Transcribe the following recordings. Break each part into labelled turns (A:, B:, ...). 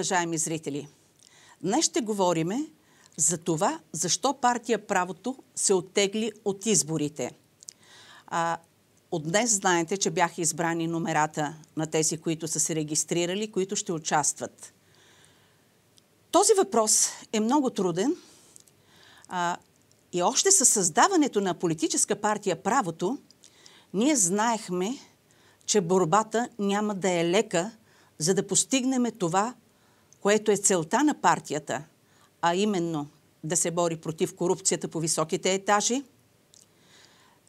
A: уважаеми зрители! Днес ще говориме за това, защо партия Правото се оттегли от изборите. А, от днес знаете, че бяха избрани номерата на тези, които са се регистрирали, които ще участват. Този въпрос е много труден а, и още със създаването на политическа партия Правото, ние знаехме, че борбата няма да е лека, за да постигнем това, което е целта на партията, а именно да се бори против корупцията по високите етажи,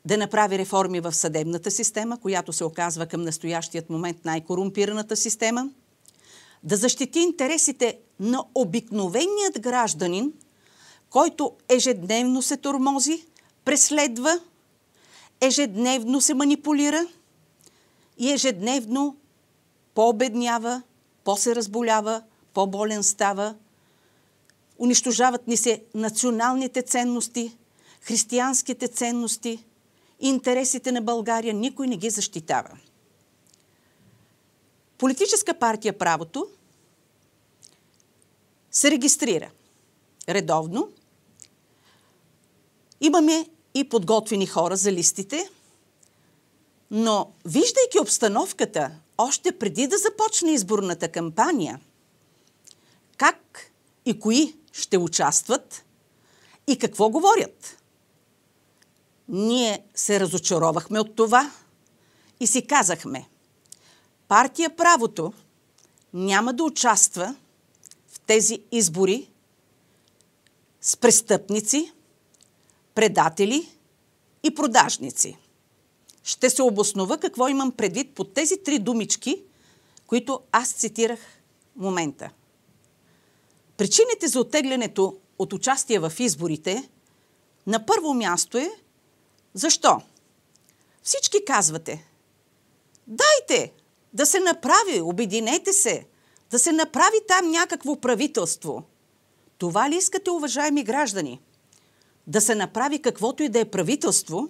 A: да направи реформи в съдебната система, която се оказва към настоящият момент най-корумпираната система, да защити интересите на обикновеният гражданин, който ежедневно се тормози, преследва, ежедневно се манипулира и ежедневно по-обеднява, по-се разболява, по-болен става, унищожават ни се националните ценности, християнските ценности, и интересите на България, никой не ги защитава. Политическа партия Правото се регистрира редовно. Имаме и подготвени хора за листите, но виждайки обстановката, още преди да започне изборната кампания – как и кои ще участват и какво говорят. Ние се разочаровахме от това и си казахме, партия Правото няма да участва в тези избори с престъпници, предатели и продажници. Ще се обоснова какво имам предвид по тези три думички, които аз цитирах в момента – Причините за оттеглянето от участие в изборите на първо място е защо? Всички казвате, дайте да се направи, обединете се, да се направи там някакво правителство. Това ли искате, уважаеми граждани? Да се направи каквото и да е правителство,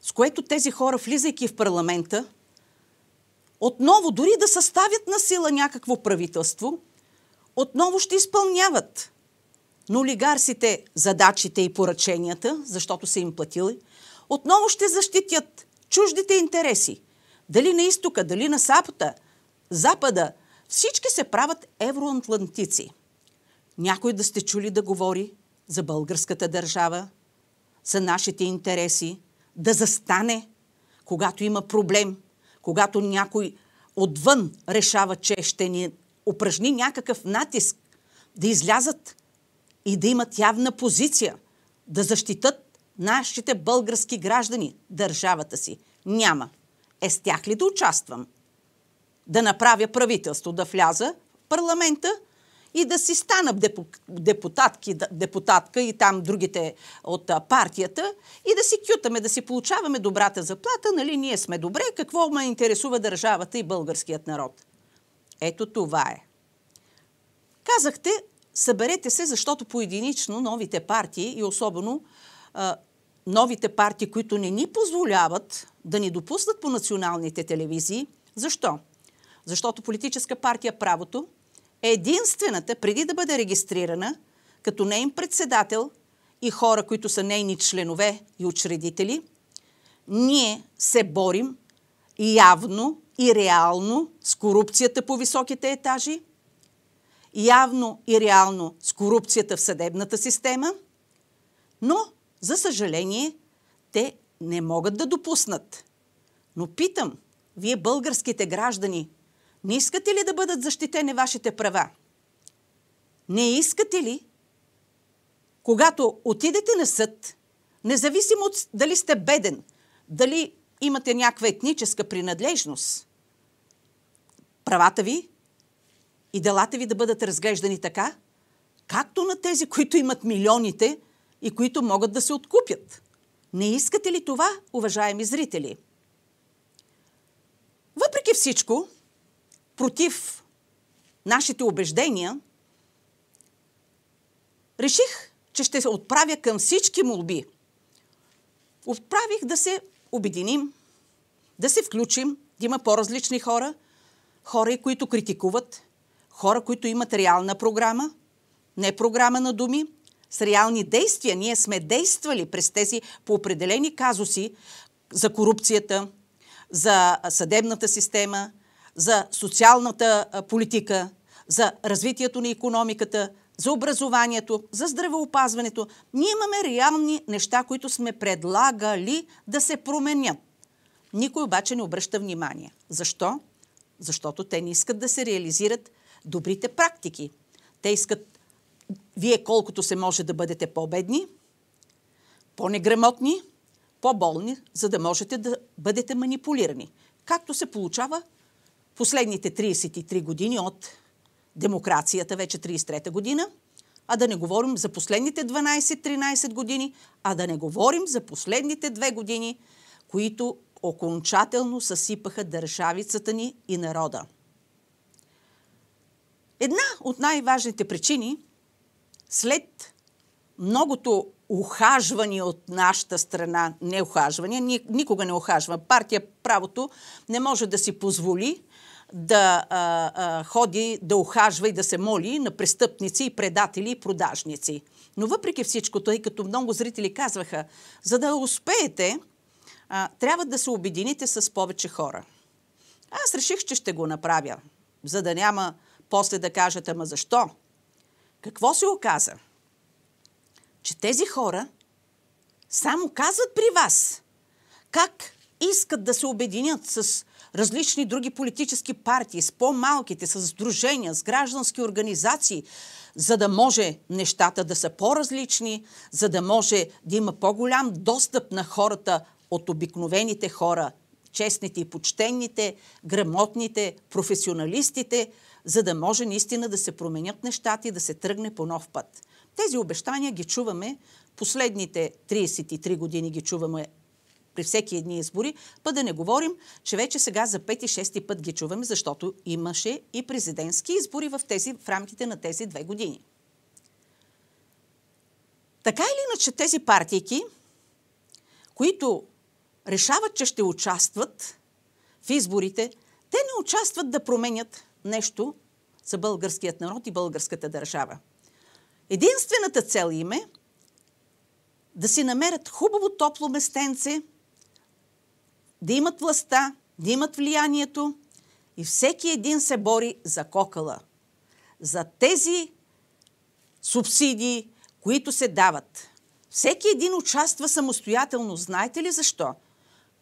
A: с което тези хора, влизайки в парламента, отново дори да съставят на сила някакво правителство – отново ще изпълняват на олигарсите задачите и поръченията, защото са им платили, отново ще защитят чуждите интереси. Дали на изтока, дали на сапата, запада, всички се правят евроатлантици. Някой да сте чули да говори за българската държава, за нашите интереси, да застане, когато има проблем, когато някой отвън решава, че ще ни упражни някакъв натиск, да излязат и да имат явна позиция, да защитат нашите български граждани, държавата си. Няма. Е с тях ли да участвам? Да направя правителство, да вляза в парламента и да си стана депутатки, депутатка и там другите от партията и да си кютаме, да си получаваме добрата заплата, нали ние сме добре, какво ме интересува държавата и българският народ. Ето това е. Казахте, съберете се, защото поединично новите партии и особено новите партии, които не ни позволяват да ни допуснат по националните телевизии. Защо? Защото политическа партия Правото е единствената, преди да бъде регистрирана, като нейн председател и хора, които са нейни членове и учредители, ние се борим явно и реално с корупцията по високите етажи, явно и реално с корупцията в съдебната система, но, за съжаление, те не могат да допуснат. Но питам, вие българските граждани, не искате ли да бъдат защитени вашите права? Не искате ли, когато отидете на съд, независимо от дали сте беден, дали имате някаква етническа принадлежност, правата ви и делата ви да бъдат разглеждани така, както на тези, които имат милионите и които могат да се откупят. Не искате ли това, уважаеми зрители? Въпреки всичко, против нашите убеждения, реших, че ще се отправя към всички молби. Отправих да се обединим, да се включим, да има по-различни хора, хора, които критикуват, хора, които имат реална програма, не програма на думи, с реални действия. Ние сме действали през тези по определени казуси за корупцията, за съдебната система, за социалната политика, за развитието на економиката, за образованието, за здравеопазването. Ние имаме реални неща, които сме предлагали да се променят. Никой обаче не обръща внимание. Защо? Защото те не искат да се реализират добрите практики. Те искат вие колкото се може да бъдете по-бедни, по-неграмотни, по-болни, за да можете да бъдете манипулирани. Както се получава последните 33 години от демокрацията вече 33-та година, а да не говорим за последните 12-13 години, а да не говорим за последните две години, които окончателно съсипаха държавицата ни и народа. Една от най-важните причини, след многото ухажвани от нашата страна, не ухажвания, никога не ухажва. Партия правото не може да си позволи да а, а, ходи, да ухажва и да се моли на престъпници, и предатели и продажници. Но въпреки всичко, тъй като много зрители казваха, за да успеете, а, трябва да се обедините с повече хора. Аз реших, че ще го направя, за да няма после да кажат, ама защо? Какво се оказа? Че тези хора само казват при вас как искат да се обединят с различни други политически партии, с по-малките, с сдружения, с граждански организации, за да може нещата да са по-различни, за да може да има по-голям достъп на хората от обикновените хора, честните и почтенните, грамотните, професионалистите, за да може наистина да се променят нещата и да се тръгне по нов път. Тези обещания ги чуваме последните 33 години ги чуваме при всеки едни избори, па да не говорим, че вече сега за пети, шести път ги чуваме, защото имаше и президентски избори в, тези, в рамките на тези две години. Така или иначе тези партийки, които решават, че ще участват в изборите, те не участват да променят нещо за българският народ и българската държава. Единствената цел им е да си намерят хубаво топло местенце – да имат властта, да имат влиянието и всеки един се бори за кокала, за тези субсидии, които се дават. Всеки един участва самостоятелно. Знаете ли защо?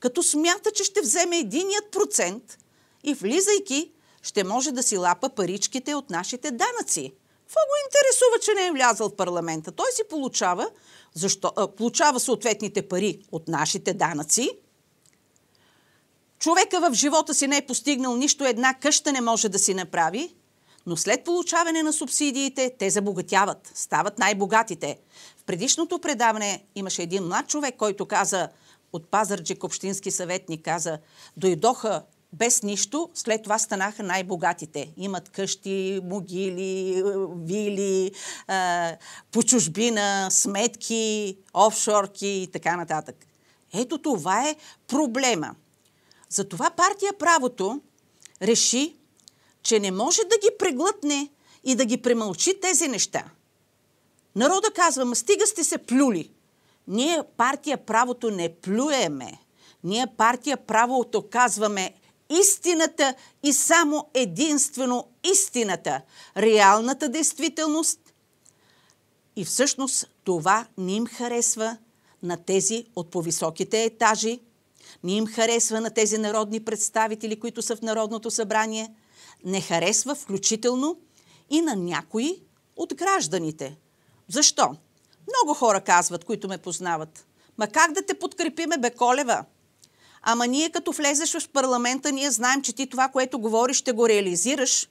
A: Като смята, че ще вземе единият процент и влизайки, ще може да си лапа паричките от нашите данъци. Какво го интересува, че не е влязал в парламента? Той си получава, защо, а, получава съответните пари от нашите данъци Човека в живота си не е постигнал нищо, една къща не може да си направи, но след получаване на субсидиите те забогатяват, стават най-богатите. В предишното предаване имаше един млад човек, който каза от Пазарджик общински съветник каза, дойдоха без нищо, след това станаха най-богатите. Имат къщи, могили, вили, по чужбина, сметки, офшорки и така нататък. Ето това е проблема – затова партия Правото реши, че не може да ги преглътне и да ги премълчи тези неща. Народа казва, ма стига сте се плюли. Ние партия Правото не плюеме. Ние партия Правото казваме истината и само единствено истината, реалната действителност. И всъщност това не им харесва на тези от повисоките етажи – не им харесва на тези народни представители, които са в Народното събрание, не харесва включително и на някои от гражданите. Защо? Много хора казват, които ме познават. Ма как да те подкрепиме, бе, Колева? Ама ние като влезеш в парламента, ние знаем, че ти това, което говориш, ще го реализираш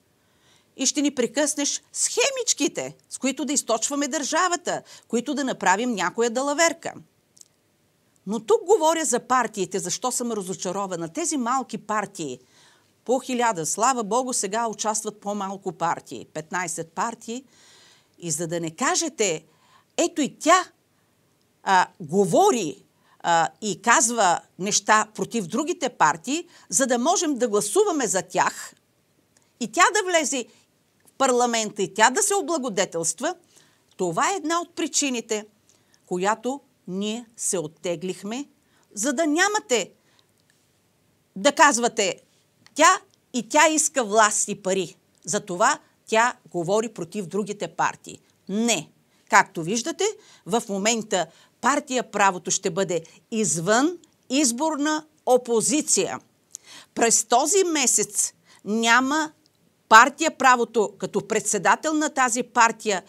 A: и ще ни прекъснеш схемичките, с които да източваме държавата, които да направим някоя далаверка. Но тук говоря за партиите, защо съм разочарована. Тези малки партии, по хиляда, слава Богу, сега участват по-малко партии, 15 партии. И за да не кажете, ето и тя а, говори а, и казва неща против другите партии, за да можем да гласуваме за тях и тя да влезе в парламента и тя да се облагодетелства, това е една от причините, която ние се оттеглихме, за да нямате да казвате тя и тя иска власт и пари. Затова тя говори против другите партии. Не. Както виждате, в момента партия правото ще бъде извън изборна опозиция. През този месец няма партия правото като председател на тази партия.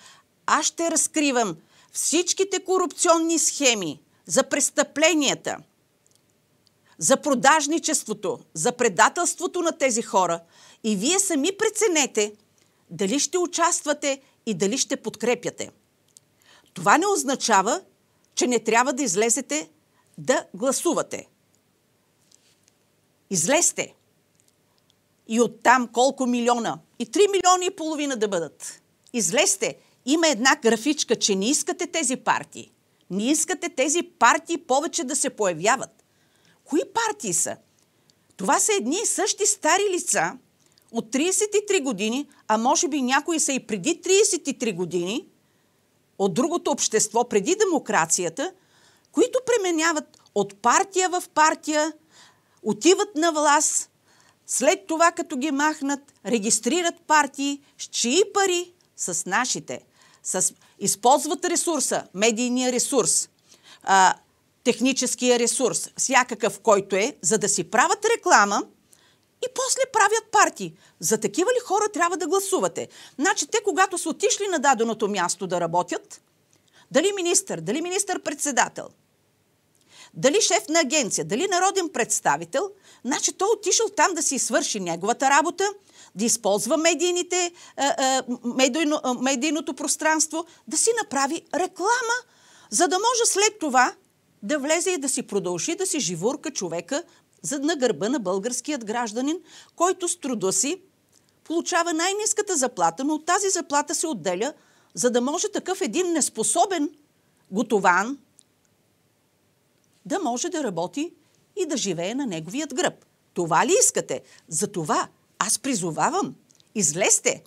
A: Аз ще разкривам Всичките корупционни схеми за престъпленията, за продажничеството, за предателството на тези хора и вие сами преценете дали ще участвате и дали ще подкрепяте. Това не означава, че не трябва да излезете да гласувате. Излезте! И оттам колко милиона? И 3 милиона и половина да бъдат. Излезте има една графичка, че не искате тези партии. Не искате тези партии повече да се появяват. Кои партии са? Това са едни и същи стари лица от 33 години, а може би някои са и преди 33 години, от другото общество, преди демокрацията, които пременяват от партия в партия, отиват на власт, след това като ги махнат, регистрират партии, с чии пари? С нашите – с... Използват ресурса, медийния ресурс, а, техническия ресурс, всякакъв който е, за да си правят реклама и после правят партии. За такива ли хора трябва да гласувате? Значи те, когато са отишли на даденото място да работят, дали министър, дали министър-председател, дали шеф на агенция, дали народен представител, значи той отишъл там да си свърши неговата работа – да използва медийните, медийно, медийното пространство, да си направи реклама, за да може след това да влезе и да си продължи да си живурка човека зад на гърба на българският гражданин, който с труда си получава най-низката заплата, но от тази заплата се отделя, за да може такъв един неспособен готован да може да работи и да живее на неговият гръб. Това ли искате? За това аз призовавам. Излезте.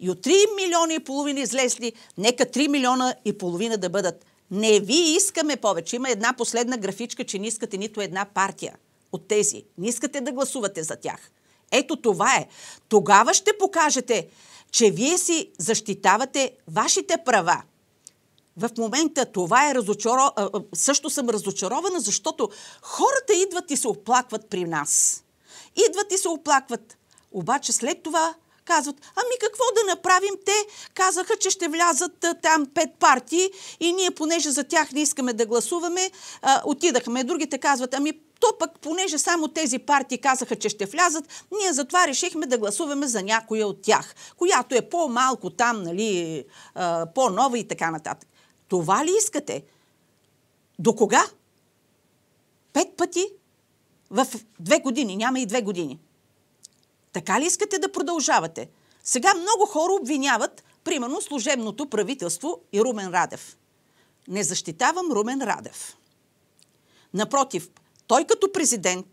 A: И от 3 милиона и половина излезли, нека 3 милиона и половина да бъдат. Не ви искаме повече. Има една последна графичка, че не искате нито една партия от тези. Не искате да гласувате за тях. Ето това е. Тогава ще покажете, че вие си защитавате вашите права. В момента това е разочаро... Също съм разочарована, защото хората идват и се оплакват при нас. Идват и се оплакват. Обаче след това казват, ами какво да направим? Те казаха, че ще влязат а, там пет партии и ние, понеже за тях не искаме да гласуваме, а, отидахме. Другите казват, ами то пък, понеже само тези партии казаха, че ще влязат, ние затова решихме да гласуваме за някоя от тях, която е по-малко там, нали, а, по-нова и така нататък. Това ли искате? До кога? Пет пъти в две години. Няма и две години. Така ли искате да продължавате? Сега много хора обвиняват, примерно, служебното правителство и Румен Радев. Не защитавам Румен Радев. Напротив, той като президент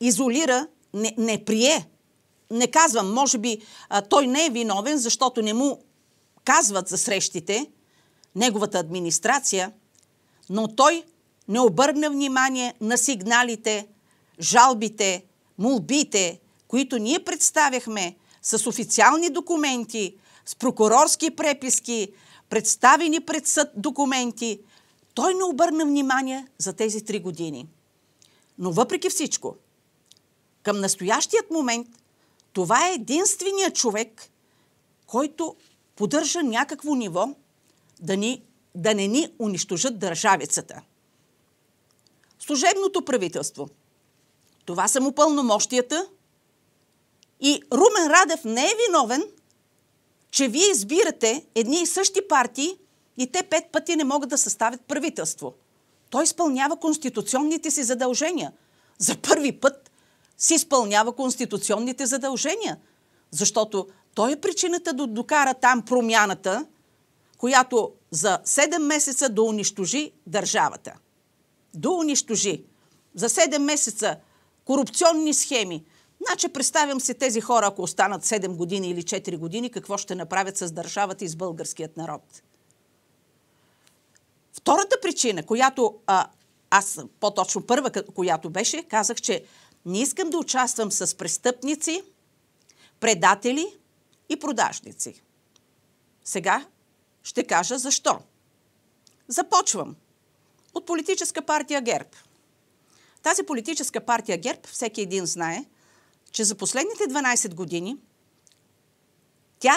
A: изолира, не, не прие. Не казвам, може би а, той не е виновен, защото не му казват за срещите, неговата администрация, но той не обърна внимание на сигналите, жалбите, молбите, които ние представяхме с официални документи, с прокурорски преписки, представени пред съд документи, той не обърна внимание за тези три години. Но въпреки всичко, към настоящият момент това е единственият човек, който поддържа някакво ниво да, ни, да не ни унищожат държавицата. Служебното правителство. Това са му пълномощията, и Румен Радев не е виновен, че вие избирате едни и същи партии и те пет пъти не могат да съставят правителство. Той изпълнява конституционните си задължения. За първи път си изпълнява конституционните задължения. Защото той е причината да докара там промяната, която за 7 месеца да унищожи държавата. Да унищожи. За 7 месеца корупционни схеми, Значи представям се тези хора, ако останат 7 години или 4 години, какво ще направят с държавата и с българският народ. Втората причина, която а, аз по-точно първа, която беше, казах, че не искам да участвам с престъпници, предатели и продажници. Сега ще кажа защо. Започвам от политическа партия ГЕРБ. Тази политическа партия ГЕРБ, всеки един знае, че за последните 12 години тя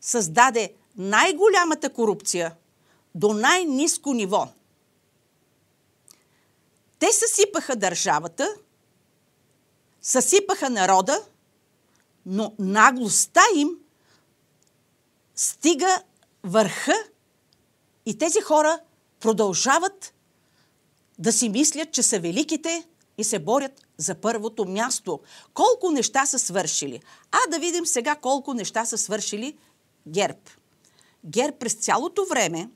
A: създаде най-голямата корупция до най-низко ниво. Те съсипаха държавата, съсипаха народа, но наглостта им стига върха и тези хора продължават да си мислят, че са великите – и се борят за първото място. Колко неща са свършили? А да видим сега колко неща са свършили ГЕРБ. ГЕРБ през цялото време,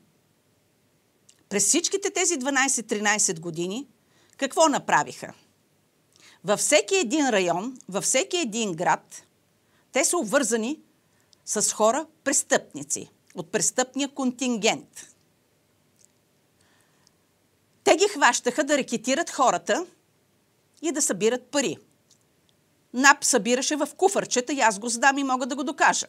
A: през всичките тези 12-13 години, какво направиха? Във всеки един район, във всеки един град, те са обвързани с хора престъпници от престъпния контингент. Те ги хващаха да рекетират хората – и да събират пари. НАП събираше в куфарчета и аз го задам и мога да го докажа.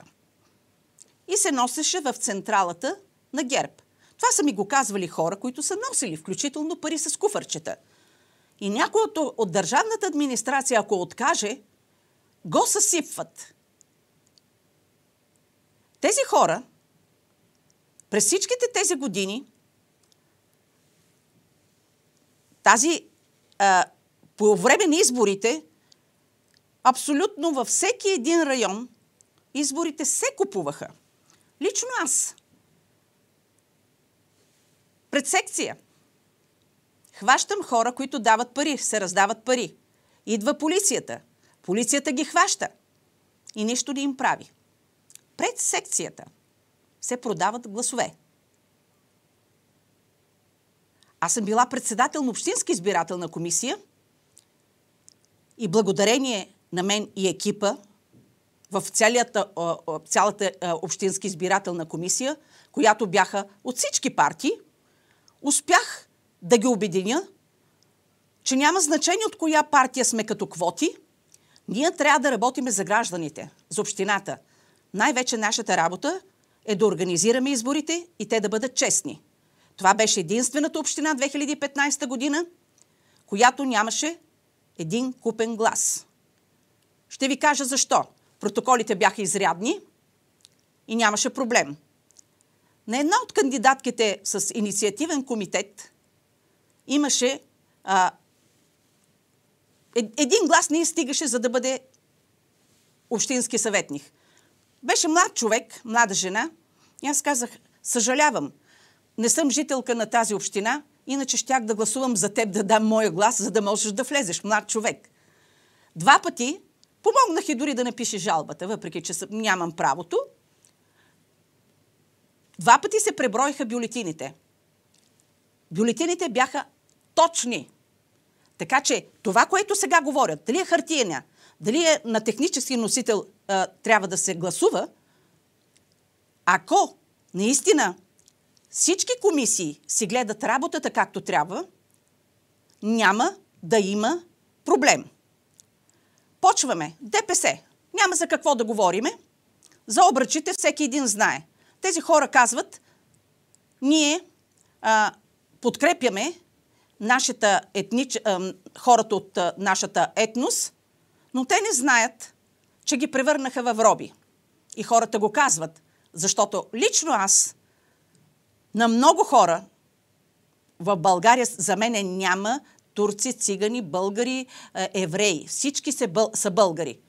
A: И се носеше в централата на ГЕРБ. Това са ми го казвали хора, които са носили, включително пари с куфарчета. И някой от, от държавната администрация, ако откаже, го съсипват. Тези хора през всичките тези години тази а, по време на изборите, абсолютно във всеки един район, изборите се купуваха. Лично аз. Пред секция. Хващам хора, които дават пари, се раздават пари. Идва полицията. Полицията ги хваща. И нищо не им прави. Пред секцията се продават гласове. Аз съм била председател на Общинска избирателна комисия – и благодарение на мен и екипа в цялата, цялата общинска избирателна комисия, която бяха от всички партии, успях да ги обединя, че няма значение от коя партия сме като квоти, ние трябва да работиме за гражданите, за общината. Най-вече нашата работа е да организираме изборите и те да бъдат честни. Това беше единствената община 2015 година, която нямаше един купен глас. Ще ви кажа защо. Протоколите бяха изрядни и нямаше проблем. На една от кандидатките с инициативен комитет имаше а, е, един глас не стигаше, за да бъде общински съветник. Беше млад човек, млада жена. И аз казах, съжалявам, не съм жителка на тази община, Иначе щях да гласувам за теб да дам моя глас, за да можеш да влезеш, млад човек. Два пъти помогнах и дори да напише жалбата, въпреки че нямам правото. Два пъти се преброиха бюлетините. Бюлетините бяха точни. Така че това, което сега говорят, дали е хартиеня, дали е на технически носител а, трябва да се гласува, ако наистина всички комисии си гледат работата както трябва, няма да има проблем. Почваме. ДПС. Няма за какво да говориме. За обръчите всеки един знае. Тези хора казват, ние а, подкрепяме нашата етнич... а, хората от а, нашата етнос, но те не знаят, че ги превърнаха в роби. И хората го казват, защото лично аз на много хора в България за мене няма турци, цигани, българи, е, евреи. Всички са българи.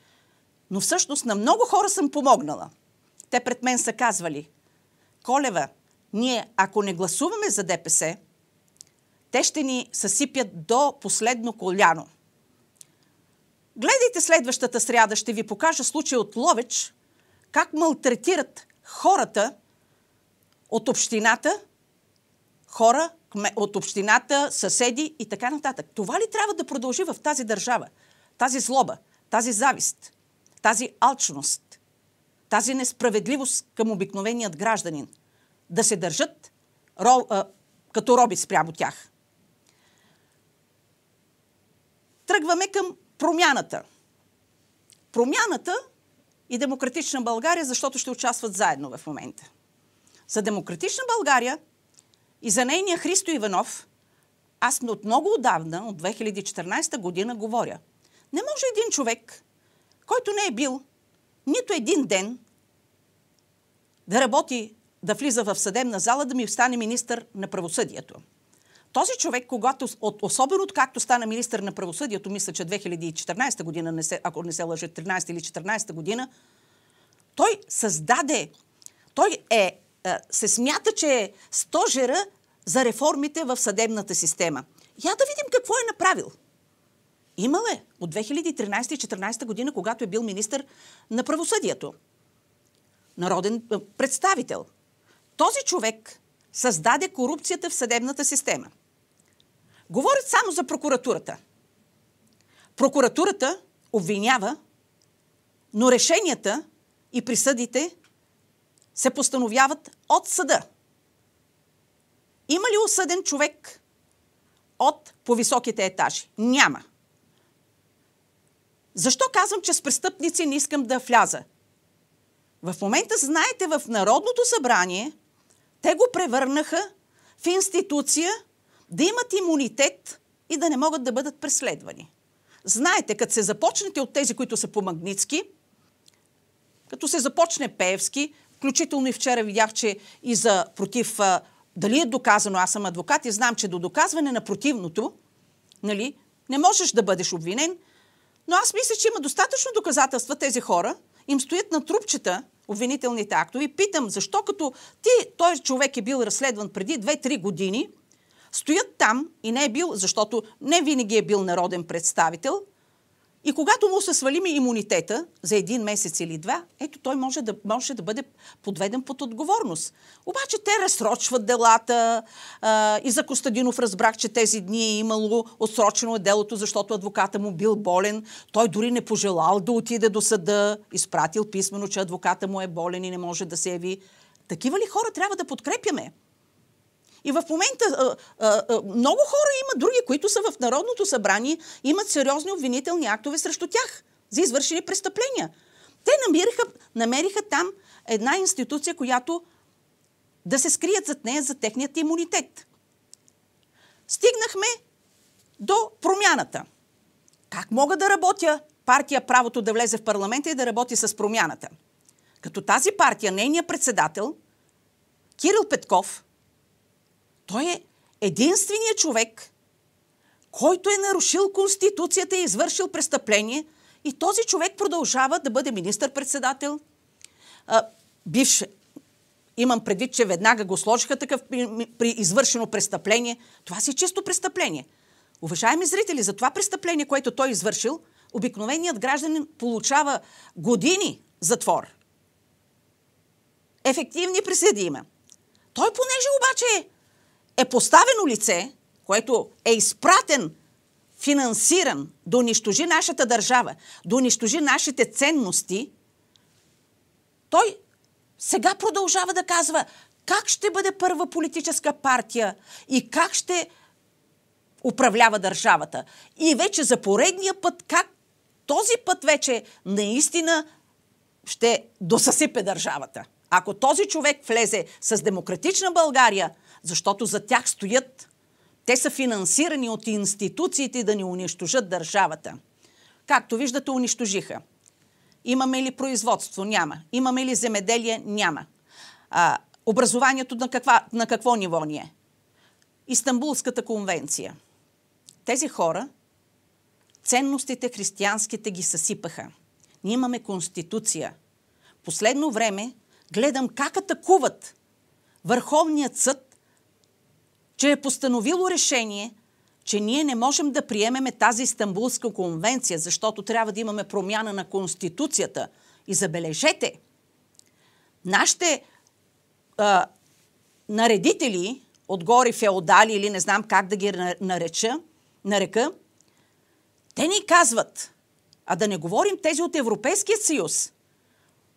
A: Но всъщност на много хора съм помогнала. Те пред мен са казвали, Колева, ние ако не гласуваме за ДПС, те ще ни съсипят до последно коляно. Гледайте следващата сряда, ще ви покажа случай от Ловеч, как малтретират хората – от общината хора, от общината, съседи и така нататък. Това ли трябва да продължи в тази държава? Тази злоба, тази завист, тази алчност, тази несправедливост към обикновеният гражданин. Да се държат ро, а, като роби спрямо тях. Тръгваме към промяната. Промяната и демократична България, защото ще участват заедно в момента. За демократична България и за нейния Христо Иванов, аз от много отдавна, от 2014 година, говоря. Не може един човек, който не е бил нито един ден да работи, да влиза в съдебна зала, да ми стане министър на правосъдието. Този човек, когато, от, особено както стана министър на правосъдието, мисля, че 2014 година, не се, ако не се лъжа, 13 или 14 година, той създаде, той е е, се смята, че е стожера за реформите в съдебната система. Я да видим какво е направил. Има ли е от 2013-2014 година, когато е бил министр на правосъдието. Народен е, представител. Този човек създаде корупцията в съдебната система. Говорят само за прокуратурата. Прокуратурата обвинява, но решенията и присъдите се постановяват от съда. Има ли осъден човек от по-високите етажи? Няма. Защо казвам, че с престъпници не искам да вляза? В момента, знаете, в Народното събрание те го превърнаха в институция да имат имунитет и да не могат да бъдат преследвани. Знаете, като се започнете от тези, които са по Магницки, като се започне Пеевски, Включително и вчера видях, че и за против, а, дали е доказано, аз съм адвокат и знам, че до доказване на противното, нали, не можеш да бъдеш обвинен, но аз мисля, че има достатъчно доказателства тези хора, им стоят на трупчета обвинителните актове питам, защо като ти, той човек е бил разследван преди 2-3 години, стоят там и не е бил, защото не винаги е бил народен представител, и когато му се свалим имунитета за един месец или два, ето той може да, може да бъде подведен под отговорност. Обаче те разсрочват делата. А, и за Костадинов разбрах, че тези дни е имало отсрочено е делото, защото адвоката му бил болен. Той дори не пожелал да отиде до съда. Изпратил писмено, че адвоката му е болен и не може да се яви. Такива ли хора трябва да подкрепяме? И в момента а, а, а, много хора има други, които са в Народното събрание, имат сериозни обвинителни актове срещу тях за извършени престъпления. Те намериха, намериха там една институция, която да се скрият зад нея за техният имунитет. Стигнахме до промяната. Как мога да работя партия правото да влезе в парламента и да работи с промяната? Като тази партия, нейният председател, Кирил Петков, той е единственият човек, който е нарушил Конституцията и е извършил престъпление. И този човек продължава да бъде министър-председател. Бивш, имам предвид, че веднага го сложиха такъв при извършено престъпление. Това си чисто престъпление. Уважаеми зрители, за това престъпление, което той е извършил, обикновеният гражданин получава години затвор. Ефективни присъди има. Той понеже обаче е е поставено лице, което е изпратен, финансиран, да унищожи нашата държава, да унищожи нашите ценности, той сега продължава да казва как ще бъде първа политическа партия и как ще управлява държавата. И вече за поредния път, как този път вече наистина ще досъсипе държавата. Ако този човек влезе с демократична България – защото за тях стоят. Те са финансирани от институциите да ни унищожат държавата. Както виждате, унищожиха. Имаме ли производство? Няма. Имаме ли земеделие? Няма. А, образованието на, каква, на какво ниво ни е? Истанбулската конвенция. Тези хора ценностите християнските ги съсипаха. Ние имаме конституция. Последно време гледам как атакуват Върховният съд че е постановило решение, че ние не можем да приемеме тази Истанбулска конвенция, защото трябва да имаме промяна на Конституцията. И забележете, нашите а, наредители, отгоре феодали или не знам как да ги нареча, нарека, те ни казват, а да не говорим тези от Европейския съюз,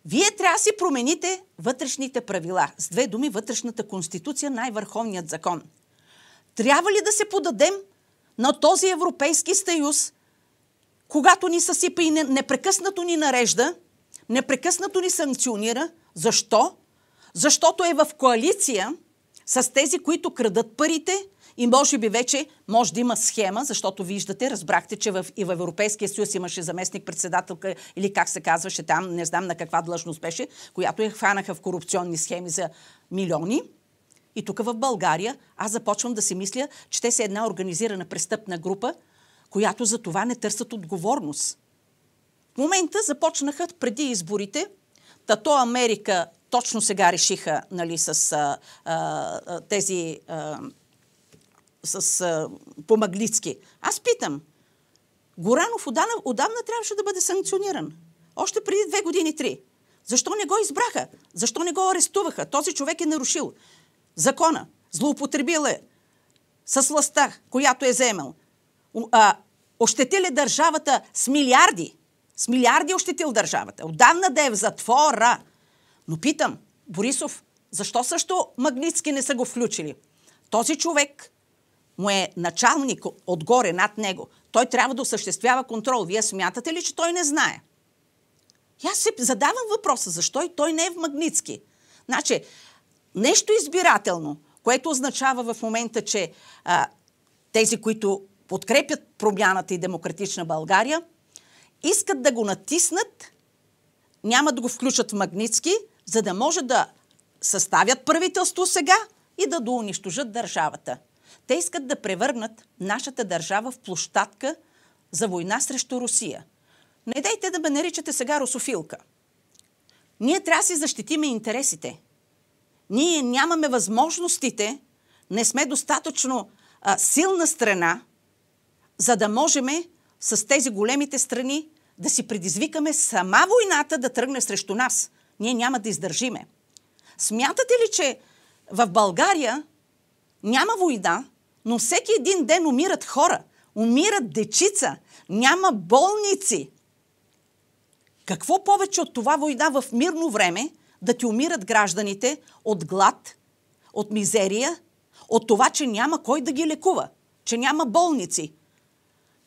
A: вие трябва да си промените вътрешните правила. С две думи, вътрешната конституция, най-върховният закон – трябва ли да се подадем на този Европейски съюз, когато ни съсипа и непрекъснато ни нарежда, непрекъснато ни санкционира? Защо? Защото е в коалиция с тези, които крадат парите и може би вече може да има схема, защото виждате, разбрахте, че в, и в Европейския съюз имаше заместник председателка или как се казваше там, не знам на каква длъжност беше, която я хванаха в корупционни схеми за милиони. И тук в България аз започвам да си мисля, че те са една организирана престъпна група, която за това не търсят отговорност. В момента започнаха преди изборите, тато Америка точно сега решиха нали, с а, а, тези а, с помаглицки. Аз питам, Горанов отдавна, отдавна трябваше да бъде санкциониран. Още преди две години, три. Защо не го избраха? Защо не го арестуваха? Този човек е нарушил закона. Злоупотребил е с властта, която е вземал. А, ощетил е държавата с милиарди. С милиарди е ощетил държавата. Отдавна да е в затвора. Но питам, Борисов, защо също Магницки не са го включили? Този човек му е началник отгоре над него. Той трябва да осъществява контрол. Вие смятате ли, че той не знае? И аз си задавам въпроса, защо и той не е в Магницки? Значи, нещо избирателно, което означава в момента, че а, тези, които подкрепят промяната и демократична България, искат да го натиснат, няма да го включат в Магницки, за да може да съставят правителство сега и да доунищожат държавата. Те искат да превърнат нашата държава в площадка за война срещу Русия. Не дайте да ме наричате сега русофилка. Ние трябва да си защитиме интересите – ние нямаме възможностите, не сме достатъчно а, силна страна, за да можем с тези големите страни да си предизвикаме сама войната да тръгне срещу нас. Ние няма да издържиме. Смятате ли, че в България няма война, но всеки един ден умират хора, умират дечица, няма болници. Какво повече от това война в мирно време да ти умират гражданите от глад, от мизерия, от това, че няма кой да ги лекува, че няма болници.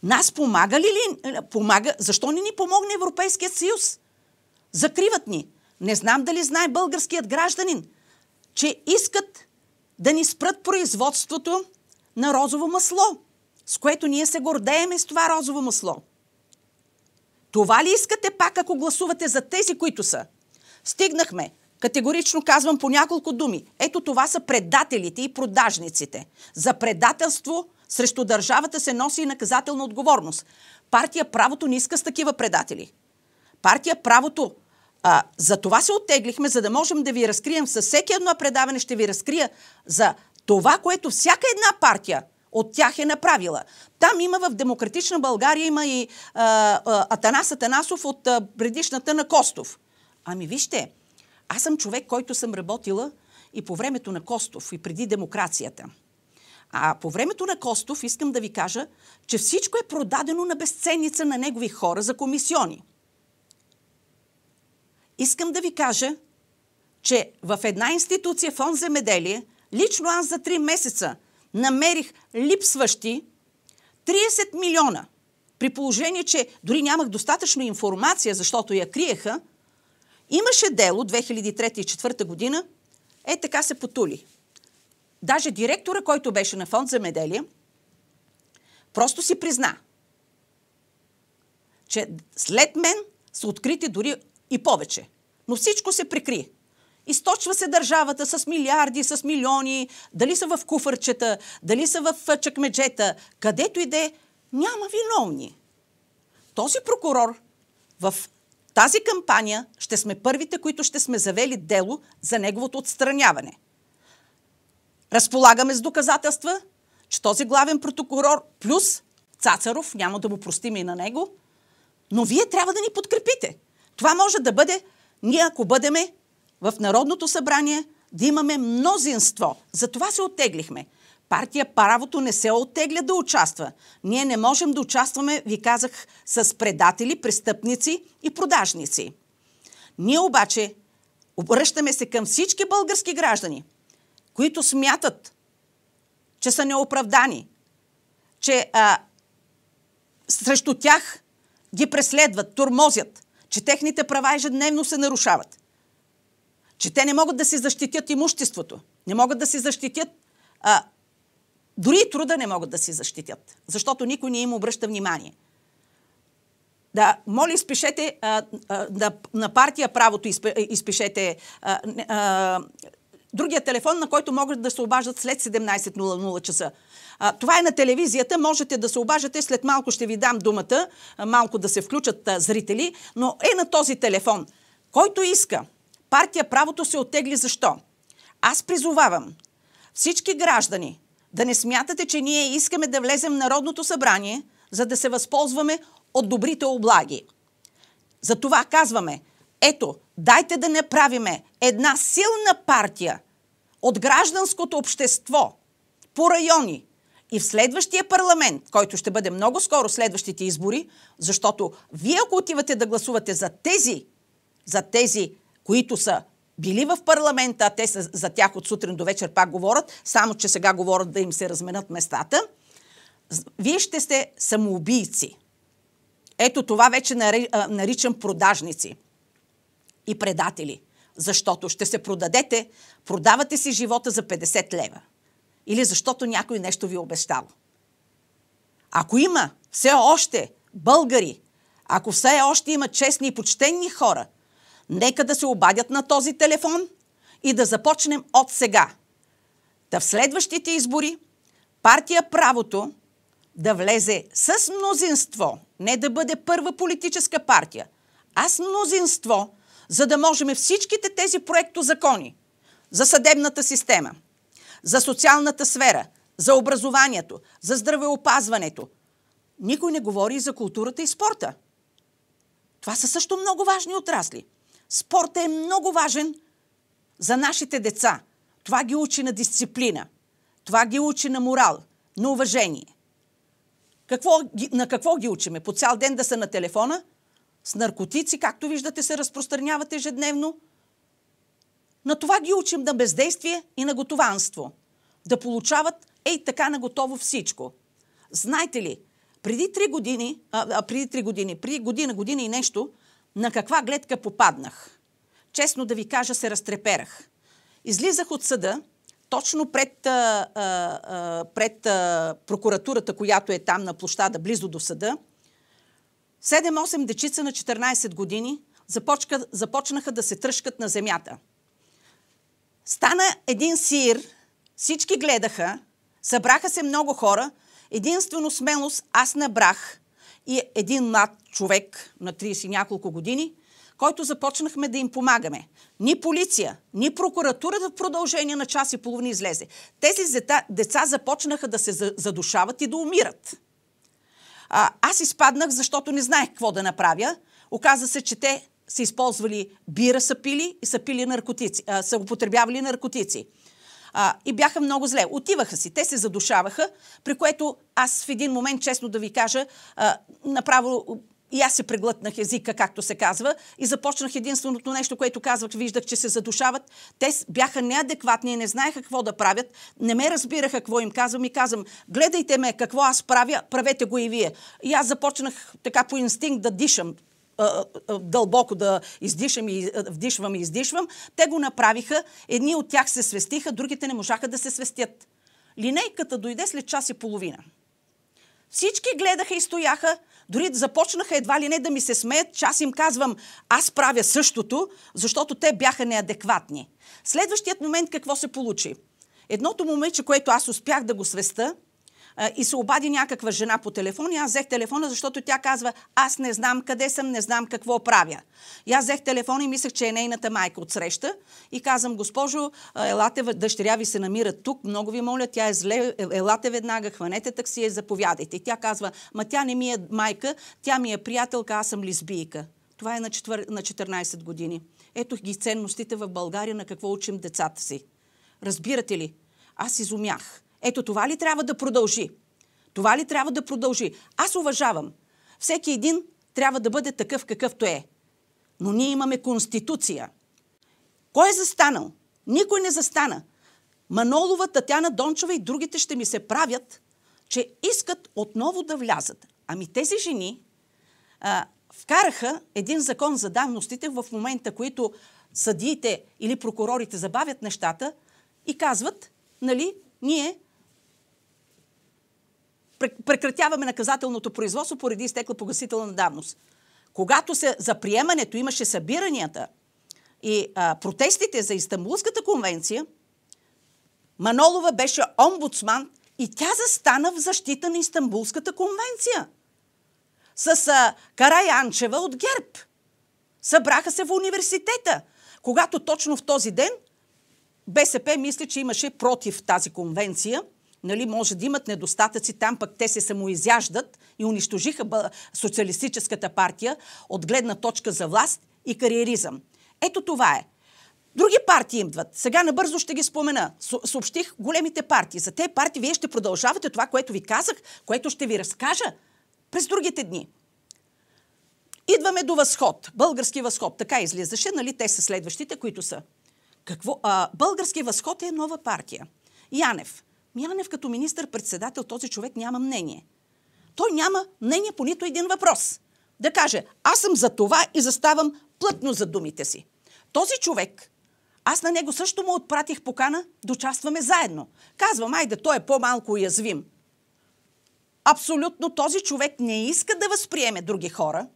A: Нас помага ли? ли? Помага. Защо не ни помогне Европейският съюз? Закриват ни. Не знам дали знае българският гражданин, че искат да ни спрат производството на розово масло, с което ние се гордееме с това розово масло. Това ли искате пак, ако гласувате за тези, които са? Стигнахме Категорично казвам по няколко думи. Ето това са предателите и продажниците. За предателство срещу държавата се носи и наказателна отговорност. Партия Правото не иска с такива предатели. Партия Правото а, за това се оттеглихме, за да можем да ви разкрием със всеки едно предаване, ще ви разкрия за това, което всяка една партия от тях е направила. Там има в Демократична България, има и а, а, Атанас Атанасов от а, предишната на Костов – Ами вижте, аз съм човек, който съм работила и по времето на Костов, и преди демокрацията. А по времето на Костов искам да ви кажа, че всичко е продадено на безценица на негови хора за комисиони. Искам да ви кажа, че в една институция, фонд земеделие, лично аз за 3 месеца намерих липсващи 30 милиона. При положение, че дори нямах достатъчно информация, защото я криеха – Имаше дело 2003-2004 година, е така се потули. Даже директора, който беше на фонд за земеделие, просто си призна, че след мен са открити дори и повече. Но всичко се прикри. Източва се държавата с милиарди, с милиони, дали са в куфърчета, дали са в чакмеджета, където иде, няма виновни. Този прокурор в тази кампания ще сме първите, които ще сме завели дело за неговото отстраняване. Разполагаме с доказателства, че този главен протокурор плюс Цацаров, няма да му простим и на него, но вие трябва да ни подкрепите. Това може да бъде, ние ако бъдеме в Народното събрание, да имаме мнозинство. За това се оттеглихме партия правото не се отегля да участва. Ние не можем да участваме, ви казах, с предатели, престъпници и продажници. Ние обаче обръщаме се към всички български граждани, които смятат, че са неоправдани, че а, срещу тях ги преследват, турмозят, че техните права ежедневно се нарушават, че те не могат да си защитят имуществото, не могат да си защитят а, дори и труда не могат да си защитят, защото никой не им обръща внимание. Да, моля, изпишете а, а, на партия правото, изпишете а, а, другия телефон, на който могат да се обаждат след 17.00 часа. А, това е на телевизията, можете да се обаждате, след малко ще ви дам думата, а, малко да се включат а, зрители, но е на този телефон. Който иска, партия правото се оттегли защо? Аз призовавам всички граждани, да не смятате, че ние искаме да влезем в Народното събрание, за да се възползваме от добрите облаги. Затова казваме, ето, дайте да правиме една силна партия от гражданското общество по райони и в следващия парламент, който ще бъде много скоро следващите избори, защото вие ако отивате да гласувате за тези, за тези, които са били в парламента, а те са, за тях от сутрин до вечер пак говорят, само че сега говорят да им се разменят местата, вие ще сте самоубийци. Ето това вече наричам продажници и предатели. Защото ще се продадете, продавате си живота за 50 лева. Или защото някой нещо ви е обещал. Ако има все още българи, ако все още има честни и почтенни хора, Нека да се обадят на този телефон и да започнем от сега. Та в следващите избори партия Правото да влезе с мнозинство, не да бъде първа политическа партия, а с мнозинство, за да можем всичките тези проектозакони за съдебната система, за социалната сфера, за образованието, за здравеопазването. Никой не говори и за културата и спорта. Това са също много важни отрасли – Спортът е много важен за нашите деца. Това ги учи на дисциплина. Това ги учи на морал, на уважение. Какво, на какво ги учиме? По цял ден да са на телефона, с наркотици, както виждате, се разпространяват ежедневно. На това ги учим на бездействие и на готованство. Да получават ей така на готово всичко. Знаете ли, преди 3 години, а, преди три години, преди година, година и нещо, на каква гледка попаднах? Честно да ви кажа, се разтреперах. Излизах от съда, точно пред, а, а, пред а, прокуратурата, която е там на площада, близо до съда, 7-8 дечица на 14 години започка, започнаха да се тръжкат на земята. Стана един сир, всички гледаха, събраха се много хора, единствено смелост аз набрах и един млад човек на 30 няколко години, който започнахме да им помагаме. Ни полиция, ни прокуратурата в продължение на час и половина излезе. Тези деца започнаха да се задушават и да умират. А, аз изпаднах, защото не знаех какво да направя. Оказа се, че те са използвали бира, са пили и са пили наркотици, а, са употребявали наркотици. А, и бяха много зле. Отиваха си, те се задушаваха, при което аз в един момент, честно да ви кажа, а, направо и аз се преглътнах езика, както се казва, и започнах единственото нещо, което казвах, виждах, че се задушават. Те бяха неадекватни и не знаеха какво да правят. Не ме разбираха какво им казвам и казвам, гледайте ме какво аз правя, правете го и вие. И аз започнах така по инстинкт да дишам дълбоко да издишам и вдишвам и издишвам. Те го направиха. Едни от тях се свестиха, другите не можаха да се свестят. Линейката дойде след час и половина. Всички гледаха и стояха, дори започнаха едва ли не да ми се смеят, че аз им казвам, аз правя същото, защото те бяха неадекватни. Следващият момент какво се получи? Едното момиче, което аз успях да го свеста, и се обади някаква жена по телефон и аз взех телефона, защото тя казва, аз не знам къде съм, не знам какво правя. И аз взех телефон и мислех, че е нейната майка от среща и казвам, госпожо, елате, дъщеря ви се намира тук, много ви моля, тя е зле, е, елате веднага, хванете такси и заповядайте. И тя казва, ма тя не ми е майка, тя ми е приятелка, аз съм лесбийка. Това е на, четвър... на 14 години. Ето ги ценностите в България, на какво учим децата си. Разбирате ли? Аз изумях. Ето това ли трябва да продължи? Това ли трябва да продължи? Аз уважавам. Всеки един трябва да бъде такъв какъвто е. Но ние имаме конституция. Кой е застанал? Никой не застана. Манолова, Татяна Дончева и другите ще ми се правят, че искат отново да влязат. Ами тези жени а, вкараха един закон за давностите в момента, които съдиите или прокурорите забавят нещата и казват, нали, ние прекратяваме наказателното производство поради изтекла погасителна давност. Когато се, за приемането имаше събиранията и а, протестите за Истанбулската конвенция, Манолова беше омбудсман и тя застана в защита на Истанбулската конвенция. С а, Караянчева от ГЕРБ. Събраха се в университета, когато точно в този ден БСП мисля, че имаше против тази конвенция – нали, може да имат недостатъци, там пък те се самоизяждат и унищожиха социалистическата партия от гледна точка за власт и кариеризъм. Ето това е. Други партии идват. Сега набързо ще ги спомена. Съобщих големите партии. За те партии вие ще продължавате това, което ви казах, което ще ви разкажа през другите дни. Идваме до възход. Български възход. Така излизаше, нали? Те са следващите, които са. Какво? А, български възход е нова партия. Янев. Мянев като министр-председател, този човек няма мнение. Той няма мнение по нито един въпрос. Да каже, аз съм за това и заставам плътно за думите си. Този човек, аз на него също му отпратих покана да участваме заедно. Казвам, айде, той е по-малко уязвим. Абсолютно този човек не иска да възприеме други хора,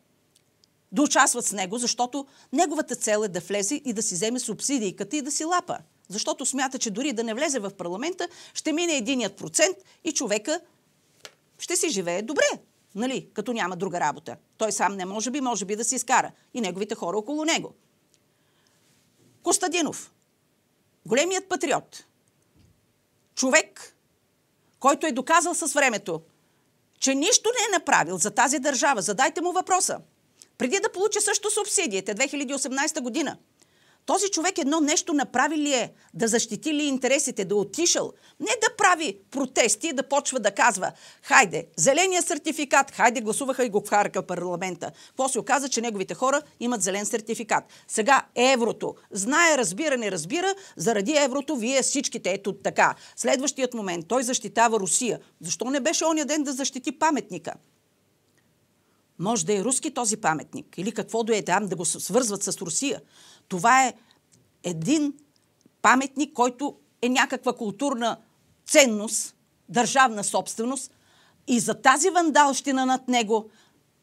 A: да участват с него, защото неговата цел е да влезе и да си вземе субсидийката и да си лапа. Защото смята, че дори да не влезе в парламента, ще мине единият процент и човека ще си живее добре, нали, като няма друга работа. Той сам не може би, може би да си изкара. И неговите хора около него. Костадинов. Големият патриот. Човек, който е доказал с времето, че нищо не е направил за тази държава. Задайте му въпроса. Преди да получи също субсидиите 2018 година – този човек едно нещо направи ли е? Да защити ли интересите? Да отишъл? Не да прави протести, да почва да казва хайде, зеления сертификат, хайде гласуваха и го Харка парламента. Какво се оказа, че неговите хора имат зелен сертификат. Сега е еврото. Знае, разбира, не разбира, заради еврото вие всичките ето така. Следващият момент, той защитава Русия. Защо не беше оня ден да защити паметника? Може да е руски този паметник или какво да е там, да го свързват с Русия. Това е един паметник, който е някаква културна ценност, държавна собственост и за тази вандалщина над него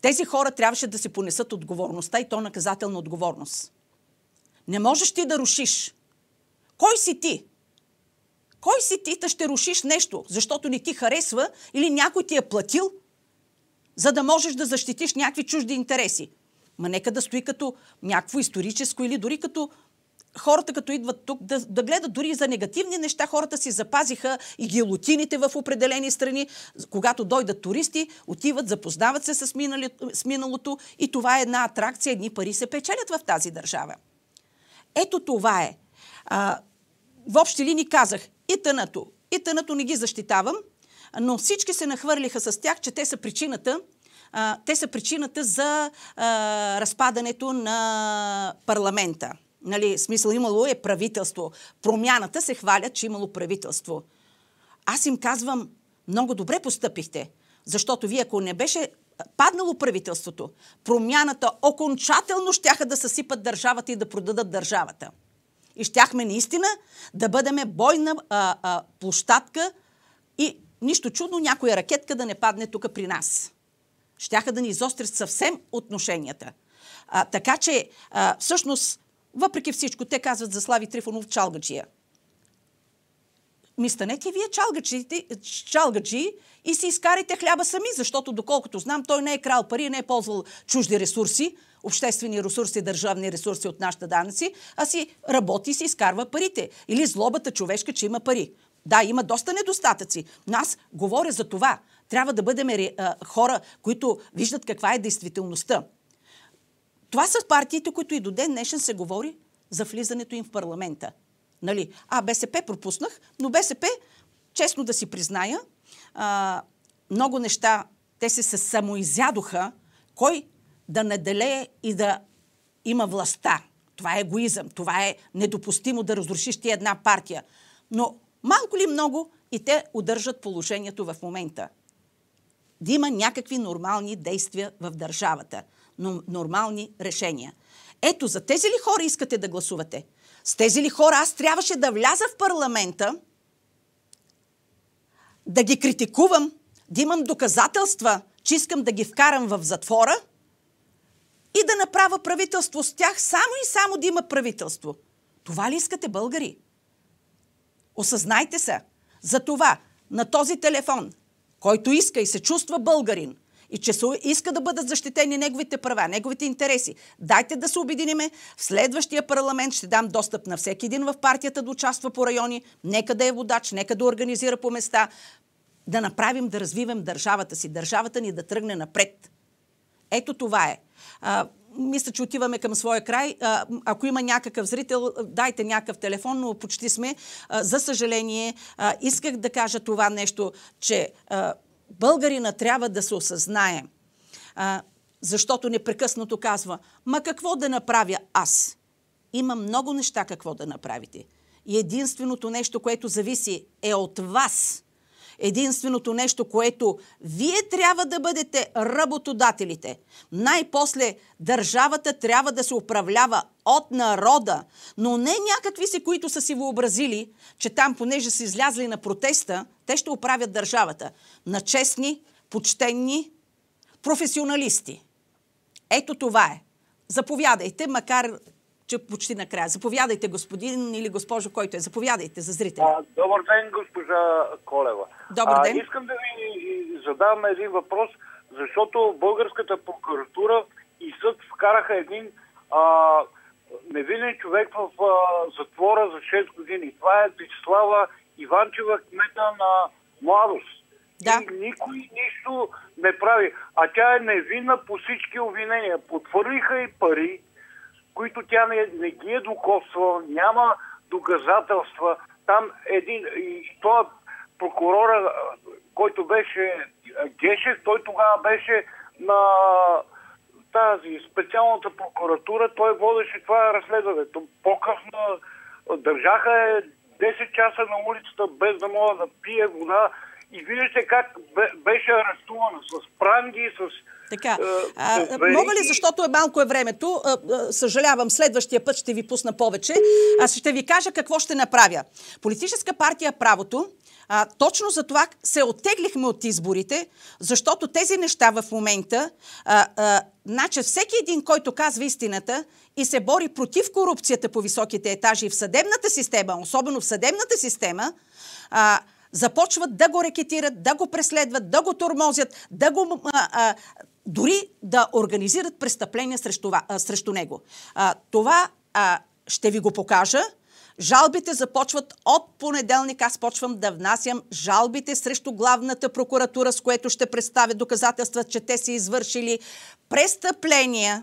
A: тези хора трябваше да си понесат отговорността и то наказателна отговорност. Не можеш ти да рушиш. Кой си ти? Кой си ти да ще рушиш нещо, защото не ти харесва или някой ти е платил, за да можеш да защитиш някакви чужди интереси? Ма нека да стои като някакво историческо или дори като хората, като идват тук, да, да гледат дори за негативни неща, хората си запазиха и гилотините е в определени страни. Когато дойдат туристи, отиват, запознават се с, минали, с миналото и това е една атракция, едни пари се печелят в тази държава. Ето това е. А, в общи линии казах, и тънато, и тънато не ги защитавам, но всички се нахвърлиха с тях, че те са причината а, те са причината за а, разпадането на парламента. Нали, смисъл имало е правителство. Промяната се хвалят, че имало правителство. Аз им казвам, много добре постъпихте, защото вие ако не беше паднало правителството, промяната окончателно щяха да съсипат държавата и да продадат държавата. И щяхме наистина да бъдеме бойна а, а, площадка и нищо чудно някоя ракетка да не падне тук при нас щяха да ни изострят съвсем отношенията. А, така че, а, всъщност, въпреки всичко, те казват за Слави Трифонов Чалгачия. Ми станете вие чалгачи, чалгачи и си изкарайте хляба сами, защото доколкото знам, той не е крал пари, не е ползвал чужди ресурси, обществени ресурси, държавни ресурси от нашата данъци, а си работи и си изкарва парите. Или злобата човешка, че има пари. Да, има доста недостатъци, но аз говоря за това. Трябва да бъдем хора, които виждат каква е действителността. Това са партиите, които и до ден днешен се говори за влизането им в парламента. Нали? А, БСП пропуснах, но БСП, честно да си призная, а, много неща те се, самоизядоха, кой да наделее и да има властта. Това е егоизъм, това е недопустимо да разрушиш ти една партия. Но малко ли много и те удържат положението в момента да има някакви нормални действия в държавата, но нормални решения. Ето, за тези ли хора искате да гласувате? С тези ли хора аз трябваше да вляза в парламента, да ги критикувам, да имам доказателства, че искам да ги вкарам в затвора и да направя правителство с тях, само и само да има правителство. Това ли искате, българи? Осъзнайте се. За това на този телефон който иска и се чувства българин и че иска да бъдат защитени неговите права, неговите интереси. Дайте да се обединиме. В следващия парламент ще дам достъп на всеки един в партията да участва по райони. Нека да е водач, нека да организира по места. Да направим, да развивам държавата си. Държавата ни да тръгне напред. Ето това е мисля, че отиваме към своя край. А, ако има някакъв зрител, дайте някакъв телефон, но почти сме. А, за съжаление, а, исках да кажа това нещо, че а, българина трябва да се осъзнае. А, защото непрекъснато казва, ма какво да направя аз? Има много неща какво да направите. И единственото нещо, което зависи е от вас. Единственото нещо, което вие трябва да бъдете работодателите. Най-после държавата трябва да се управлява от народа, но не някакви си, които са си въобразили, че там, понеже са излязли на протеста, те ще оправят държавата. На честни, почтенни, професионалисти. Ето това е. Заповядайте, макар че почти накрая. Заповядайте, господин или госпожо, който е. Заповядайте за зрителя. добър ден, госпожа Колева. Добър ден. А, искам да ви задам един въпрос, защото българската прокуратура и съд вкараха един а, невинен човек в а, затвора за 6 години. Това е Вячеслава Иванчева, кмета на младост. Да. И никой нищо не прави. А тя е невинна по всички обвинения. Потвърлиха и пари, които тя не, не ги е докосвала, няма доказателства. Там един, и това прокурора, който беше Гешев, той тогава беше на тази специалната прокуратура, той водеше това разследването. По-късно държаха е 10 часа на улицата без да мога да пие вода и виждате как беше арестувана с пранги, с така. Е, а, мога ли, защото е малко е времето, а, а, съжалявам, следващия път ще ви пусна повече, аз ще ви кажа какво ще направя. Политическа партия Правото а, точно за това се оттеглихме от изборите, защото тези неща в момента, а, а, значи всеки един, който казва истината и се бори против корупцията по високите етажи в съдебната система, особено в съдебната система, а, започват да го рекетират, да го преследват, да го тормозят, да го а, а, дори да организират престъпления срещу, а, срещу него. А, това а, ще ви го покажа. Жалбите започват от понеделник. Аз почвам да внасям жалбите срещу главната прокуратура, с което ще представя доказателства, че те са извършили престъпления,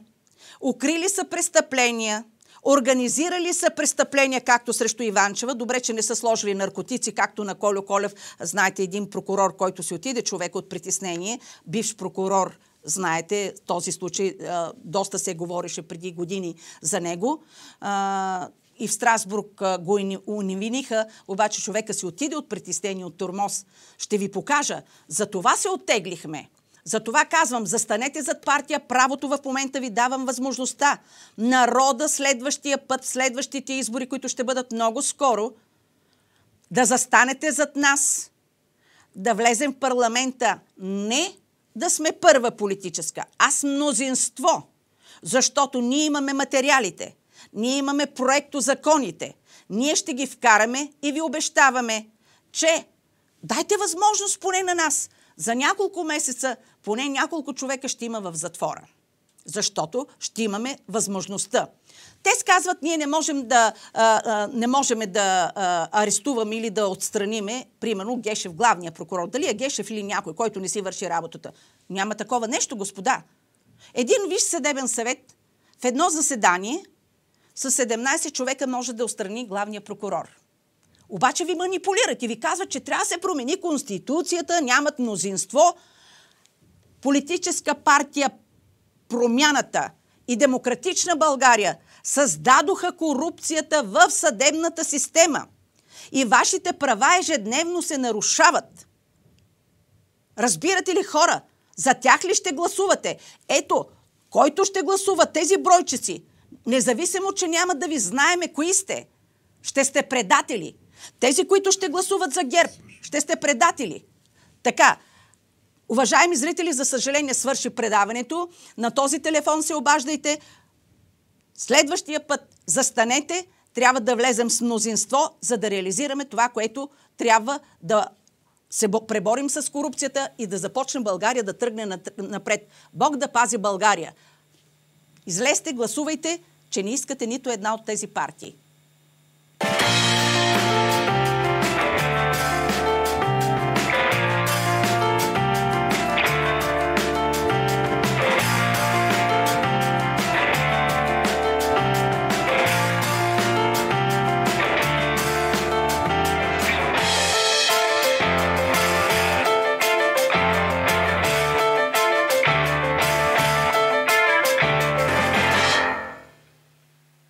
A: укрили са престъпления, Организирали са престъпления, както срещу Иванчева. Добре, че не са сложили наркотици, както на Колю Колев. Знаете, един прокурор, който си отиде, човек от притеснение, бивш прокурор Знаете, този случай а, доста се говореше преди години за него. А, и в Страсбург а, го унивиниха, обаче човека си отиде от притестени от турмоз. Ще ви покажа. За това се оттеглихме. За това казвам, застанете зад партия, правото в момента ви давам възможността. Народа следващия път, следващите избори, които ще бъдат много скоро, да застанете зад нас, да влезем в парламента не да сме първа политическа, а с мнозинство, защото ние имаме материалите, ние имаме проекто законите, ние ще ги вкараме и ви обещаваме, че дайте възможност поне на нас. За няколко месеца поне няколко човека ще има в затвора. Защото ще имаме възможността те казват, ние не можем да, а, не можем да а, арестуваме или да отстраниме, примерно, Гешев, главния прокурор. Дали е Гешев или някой, който не си върши работата. Няма такова нещо, господа. Един висш съдебен съвет в едно заседание с 17 човека може да отстрани главния прокурор. Обаче ви манипулират и ви казват, че трябва да се промени конституцията, нямат мнозинство. Политическа партия Промяната и Демократична България – създадоха корупцията в съдебната система. И вашите права ежедневно се нарушават. Разбирате ли хора? За тях ли ще гласувате? Ето, който ще гласува тези бройчици, независимо, че няма да ви знаеме кои сте, ще сте предатели. Тези, които ще гласуват за ГЕРБ, ще сте предатели. Така, уважаеми зрители, за съжаление свърши предаването. На този телефон се обаждайте Следващия път застанете, трябва да влезем с мнозинство, за да реализираме това, което трябва да се преборим с корупцията и да започнем България да тръгне напред. Бог да пази България. Излезте, гласувайте, че не искате нито една от тези партии.